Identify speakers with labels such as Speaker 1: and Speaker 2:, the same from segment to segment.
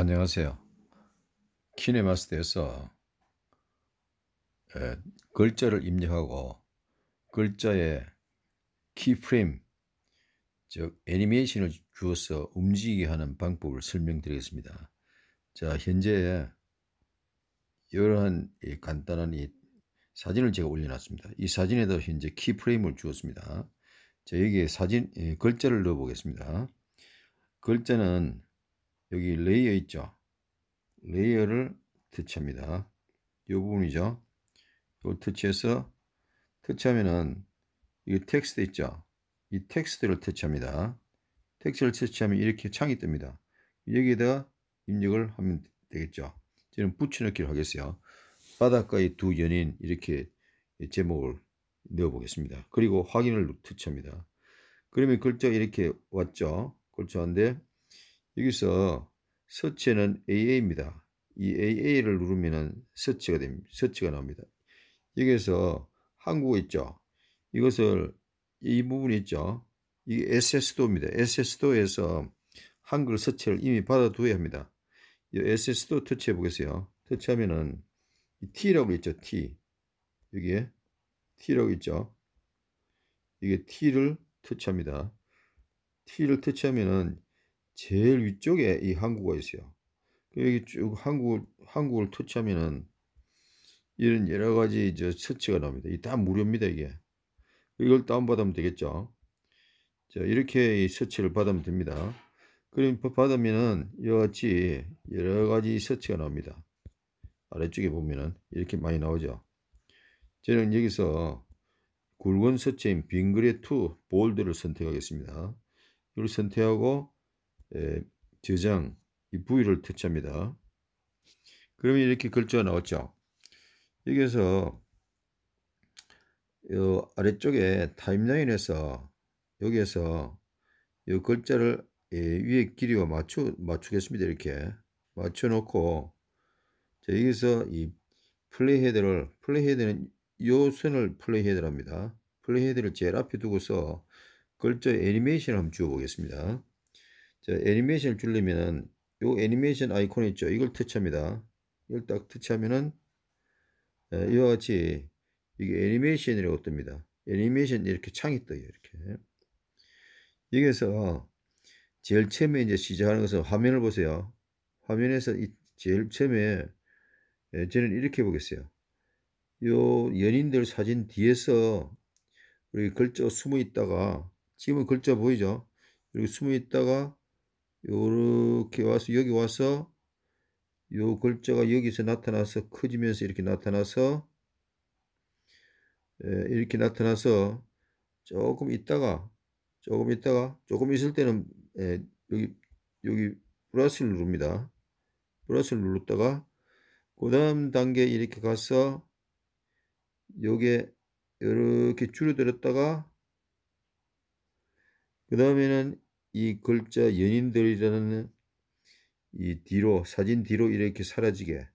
Speaker 1: 안녕하세요. 키네마스터에서 글자를 입력하고 글자의 키프레임 즉 애니메이션을 주어서 움직이게 하는 방법을 설명드리겠습니다. 자 현재 이러한 간단한 이 사진을 제가 올려놨습니다. 이 사진에도 현재 키프레임을 주었습니다. 자 여기에 사진 글자를 넣어보겠습니다. 글자는 여기 레이어 있죠. 레이어를 터치합니다. 이 부분이죠. 이걸 터치해서 터치하면은 이 텍스트 있죠. 이 텍스트를 터치합니다. 텍스트를 터치하면 이렇게 창이 뜹니다. 여기에다 입력을 하면 되겠죠. 저는 붙여넣기를 하겠어요. 바닷가의 두 연인 이렇게 제목을 넣어보겠습니다. 그리고 확인을 터치합니다. 그러면 글자 이렇게 왔죠. 글자인데 여기서 서치는 AA입니다. 이 AA를 누르면 서치가 됩니다. 서치가 나옵니다. 여기에서 한국어 있죠. 이것을 이 부분이 있죠. 이게 SS도입니다. SS도에서 한글 서체를 이미 받아두어야 합니다. 이 SS도 터치해 보겠어요. 터치하면은 T라고 있죠. T 여기에 T라고 있죠. 이게 T를 터치합니다. T를 터치하면은 제일 위쪽에 이 항구가 있어요. 그 여기 쭉 항구, 항구를 터치하면은 이런 여러 가지 저 서치가 나옵니다. 이 다 무료입니다, 이게. 이걸 다운받으면 되겠죠. 자, 이렇게 이 서치를 받으면 됩니다. 그럼 받으면은 여같이 여러 가지 서치가 나옵니다. 아래쪽에 보면은 이렇게 많이 나오죠. 저는 여기서 굵은 서체인 빙그레2 볼드를 선택하겠습니다. 이걸 선택하고 저장 이 부위를 퇴치합니다 그러면 이렇게 글자가 나왔죠. 여기에서 요 아래쪽에 타임라인에서 여기에서 이 글자를 예, 위에 길이와 맞추, 맞추겠습니다. 이렇게 맞춰놓고 자, 여기서 이 플레이 헤드를 플레이 헤드는 요 선을 플레이 헤드랍니다. 플레이 헤드를 제일 앞에 두고서 글자 애니메이션을 한번 주어보겠습니다. 자, 애니메이션을 줄이면은 요 애니메이션 아이콘 있죠. 이걸 터치합니다. 이걸 딱 터치하면은 어, 이와 같이 이게 애니메이션이라고 뜹니다. 애니메이션 이렇게 창이 떠요. 이렇게. 여기에서 제일 처음에 이제 시작하는 것은 화면을 보세요. 화면에서 이 제일 처음에 예, 저는 이렇게 보겠어요. 이 연인들 사진 뒤에서 우리 글자 숨어 있다가 지금은 글자 보이죠? 여기 숨어 있다가 요렇게 와서 여기 와서 요 글자가 여기서 나타나서 커지면서 이렇게 나타나서 예, 이렇게 나타나서 조금 있다가 조금 있다가 조금 있을 때는 예, 여기 여기 플러스를 누릅니다. 플러스를 눌렀다가 그 다음 단계 이렇게 가서 요게 이렇게 줄여들었다가 그 다음에는 이 글자 연인들이라는 이 뒤로 사진 뒤로 이렇게 사라지게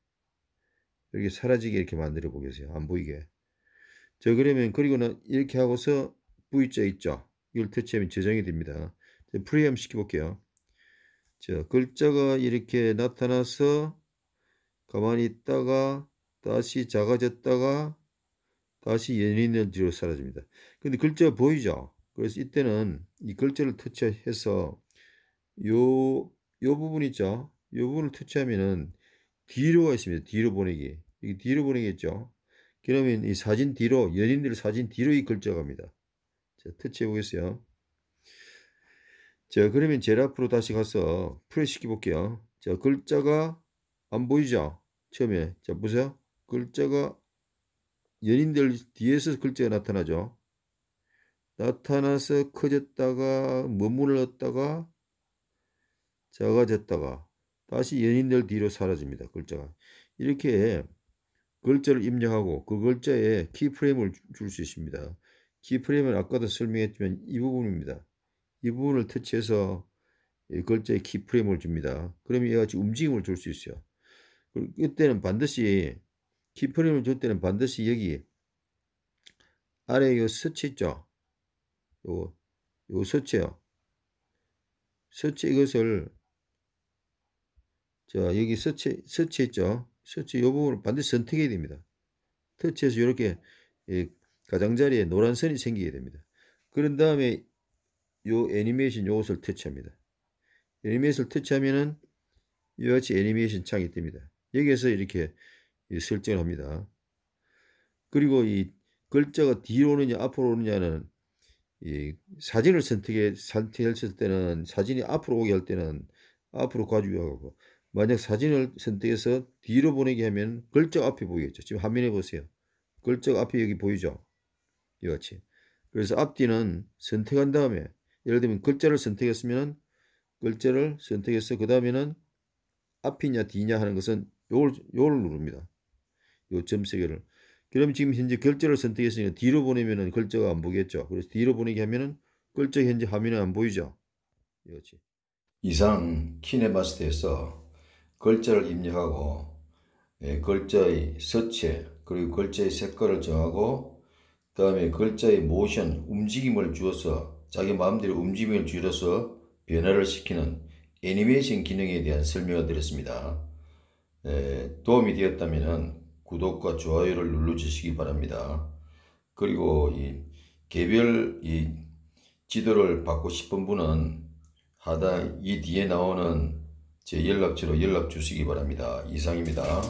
Speaker 1: 이렇게 사라지게 이렇게 만들어 보겠어요. 안 보이게. 자 그러면 그리고는 이렇게 하고서 V자 있죠. 이걸 터치하면 저장이 됩니다. 프리엠 시켜볼게요. 자 글자가 이렇게 나타나서 가만히 있다가 다시 작아졌다가 다시 연인은 뒤로 사라집니다. 근데 글자가 보이죠? 그래서 이때는 이 글자를 터치해서 요, 요 부분 있죠? 요 부분을 터치하면은 뒤로가 있습니다. 뒤로 보내기. 이게 뒤로 보내겠죠? 그러면 이 사진 뒤로, 연인들 사진 뒤로 이 글자가 갑니다. 자, 터치해 보겠어요. 자, 그러면 제일 앞으로 다시 가서 프레시 시켜볼게요. 자, 글자가 안 보이죠? 처음에. 자, 보세요. 글자가 연인들 뒤에서 글자가 나타나죠. 나타나서 커졌다가 머물렀다가 작아졌다가 다시 연인들 뒤로 사라집니다. 글자가 이렇게 글자를 입력하고 그 글자에 키프레임을 줄 수 있습니다. 키프레임은 아까도 설명했지만 이 부분입니다. 이 부분을 터치해서 글자에 키프레임을 줍니다. 그러면 이같이 움직임을 줄 수 있어요. 이때는 반드시 키프레임을 줄 때는 반드시 여기 아래 이 스치 있죠? 요거, 요거 서체요. 서체 이것을, 자, 여기 서체, 서체 있죠? 서체 요 부분을 반드시 선택해야 됩니다. 터치해서 이렇게 예, 가장자리에 노란 선이 생기게 됩니다. 그런 다음에 요 애니메이션 요것을 터치합니다. 애니메이션을 터치하면은 이와 같이 애니메이션 창이 뜹니다. 여기에서 이렇게 설정을 합니다. 그리고 이 글자가 뒤로 오느냐 앞으로 오느냐는 이 사진을 선택해 선택했을 때는 사진이 앞으로 오게 할 때는 앞으로 가져가고 만약 사진을 선택해서 뒤로 보내게 하면 글적 앞에 보이겠죠. 지금 화면에 보세요. 글적 앞에 여기 보이죠. 이같이. 그래서 앞뒤는 선택한 다음에 예를 들면 글자를 선택했으면 글자를 선택해서 그 다음에는 앞이냐 뒤냐 하는 것은 요걸, 요걸 누릅니다. 요 점 세 개를. 그럼 지금 현재 결제를 선택했으니까 뒤로 보내면은 글자가 안 보겠죠. 그래서 뒤로 보내기 하면은 글자 현재 화면에 안 보이죠. 이거지. 이상 키네마스터에서 글자를 입력하고 예, 글자의 서체 그리고 글자의 색깔을 정하고 그 다음에 글자의 모션 움직임을 주어서 자기 마음대로 움직임을 줄여서 변화를 시키는 애니메이션 기능에 대한 설명을 드렸습니다. 예, 도움이 되었다면 구독과 좋아요를 눌러주시기 바랍니다. 그리고 이 개별 이 지도를 받고 싶은 분은 하단 이 뒤에 나오는 제 연락처로 연락 주시기 바랍니다. 이상입니다.